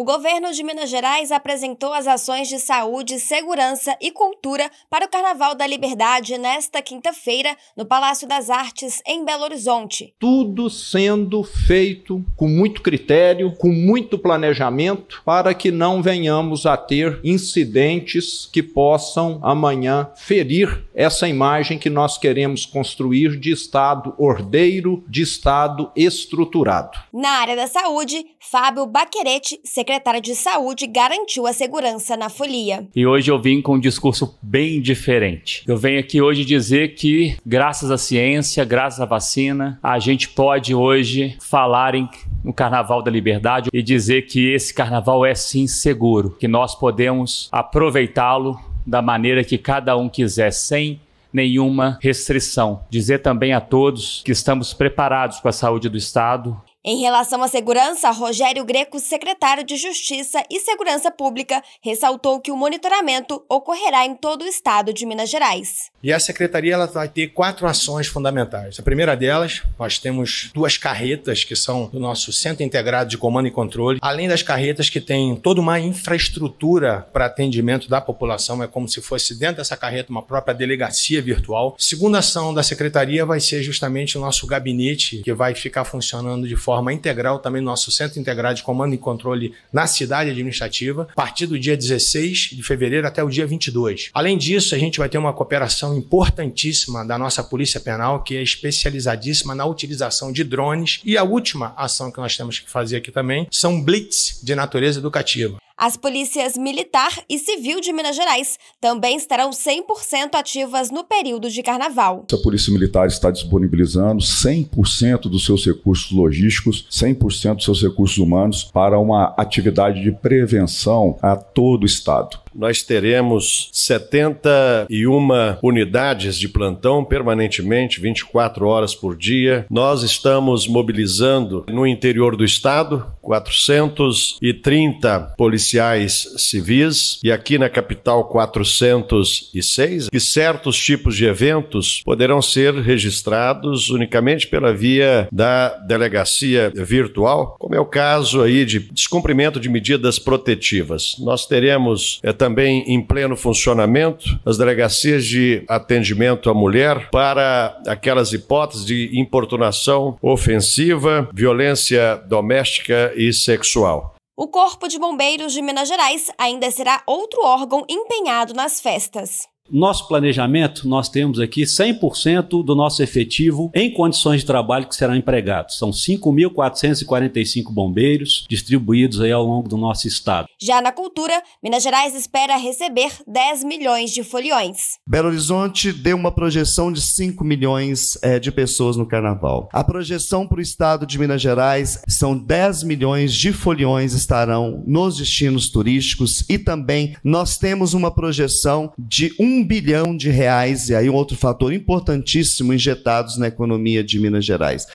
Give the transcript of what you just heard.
O governo de Minas Gerais apresentou as ações de saúde, segurança e cultura para o Carnaval da Liberdade nesta quinta-feira, no Palácio das Artes, em Belo Horizonte. Tudo sendo feito com muito critério, com muito planejamento, para que não venhamos a ter incidentes que possam amanhã ferir essa imagem que nós queremos construir de Estado ordeiro, de Estado estruturado. Na área da saúde, Fábio Baquerete, secretário secretária de Saúde garantiu a segurança na folia. E hoje eu vim com um discurso bem diferente. Eu venho aqui hoje dizer que, graças à ciência, graças à vacina, a gente pode hoje falar em no Carnaval da Liberdade e dizer que esse carnaval é sim seguro, que nós podemos aproveitá-lo da maneira que cada um quiser, sem nenhuma restrição. Dizer também a todos que estamos preparados com a saúde do Estado em relação à segurança, Rogério Greco, secretário de Justiça e Segurança Pública, ressaltou que o monitoramento ocorrerá em todo o estado de Minas Gerais. E a secretaria ela vai ter quatro ações fundamentais. A primeira delas, nós temos duas carretas que são do nosso Centro Integrado de Comando e Controle, além das carretas que tem toda uma infraestrutura para atendimento da população, é como se fosse dentro dessa carreta uma própria delegacia virtual. A segunda ação da secretaria vai ser justamente o nosso gabinete, que vai ficar funcionando de forma forma integral também no nosso Centro Integrado de Comando e Controle na cidade administrativa, a partir do dia 16 de fevereiro até o dia 22. Além disso, a gente vai ter uma cooperação importantíssima da nossa Polícia Penal, que é especializadíssima na utilização de drones. E a última ação que nós temos que fazer aqui também são blitz de natureza educativa. As polícias militar e civil de Minas Gerais também estarão 100% ativas no período de carnaval. A Polícia Militar está disponibilizando 100% dos seus recursos logísticos, 100% dos seus recursos humanos para uma atividade de prevenção a todo o estado nós teremos 71 unidades de plantão permanentemente, 24 horas por dia. Nós estamos mobilizando no interior do estado 430 policiais civis e aqui na capital 406. E certos tipos de eventos poderão ser registrados unicamente pela via da delegacia virtual, como é o caso aí de descumprimento de medidas protetivas. Nós teremos é, também em pleno funcionamento as delegacias de atendimento à mulher para aquelas hipóteses de importunação ofensiva, violência doméstica e sexual. O Corpo de Bombeiros de Minas Gerais ainda será outro órgão empenhado nas festas. Nosso planejamento, nós temos aqui 100% do nosso efetivo em condições de trabalho que serão empregados. São 5.445 bombeiros distribuídos aí ao longo do nosso estado. Já na cultura, Minas Gerais espera receber 10 milhões de foliões. Belo Horizonte deu uma projeção de 5 milhões é, de pessoas no carnaval. A projeção para o estado de Minas Gerais são 10 milhões de foliões estarão nos destinos turísticos e também nós temos uma projeção de 1 um bilhão de reais, e aí um outro fator importantíssimo, injetados na economia de Minas Gerais.